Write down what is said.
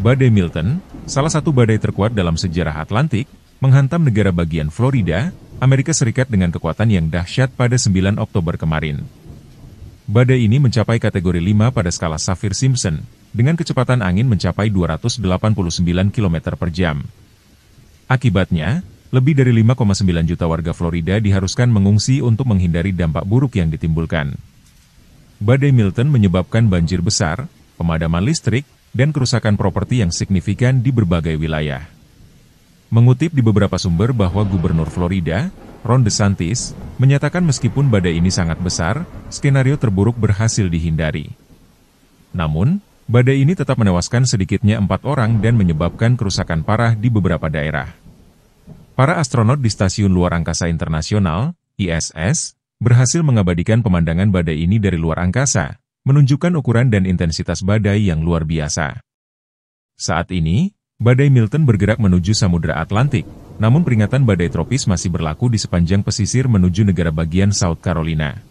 Badai Milton, salah satu badai terkuat dalam sejarah Atlantik, menghantam negara bagian Florida, Amerika Serikat dengan kekuatan yang dahsyat pada 9 Oktober kemarin. Badai ini mencapai kategori 5 pada skala Saffir-Simpson, dengan kecepatan angin mencapai 289 km per jam. Akibatnya, lebih dari 5,9 juta warga Florida diharuskan mengungsi untuk menghindari dampak buruk yang ditimbulkan. Badai Milton menyebabkan banjir besar, pemadaman listrik, dan kerusakan properti yang signifikan di berbagai wilayah. Mengutip di beberapa sumber bahwa Gubernur Florida, Ron DeSantis, menyatakan meskipun badai ini sangat besar, skenario terburuk berhasil dihindari. Namun, badai ini tetap menewaskan sedikitnya empat orang dan menyebabkan kerusakan parah di beberapa daerah. Para astronot di Stasiun Luar Angkasa Internasional, ISS, berhasil mengabadikan pemandangan badai ini dari luar angkasa, menunjukkan ukuran dan intensitas badai yang luar biasa. Saat ini, badai Milton bergerak menuju Samudra Atlantik, namun peringatan badai tropis masih berlaku di sepanjang pesisir menuju negara bagian South Carolina.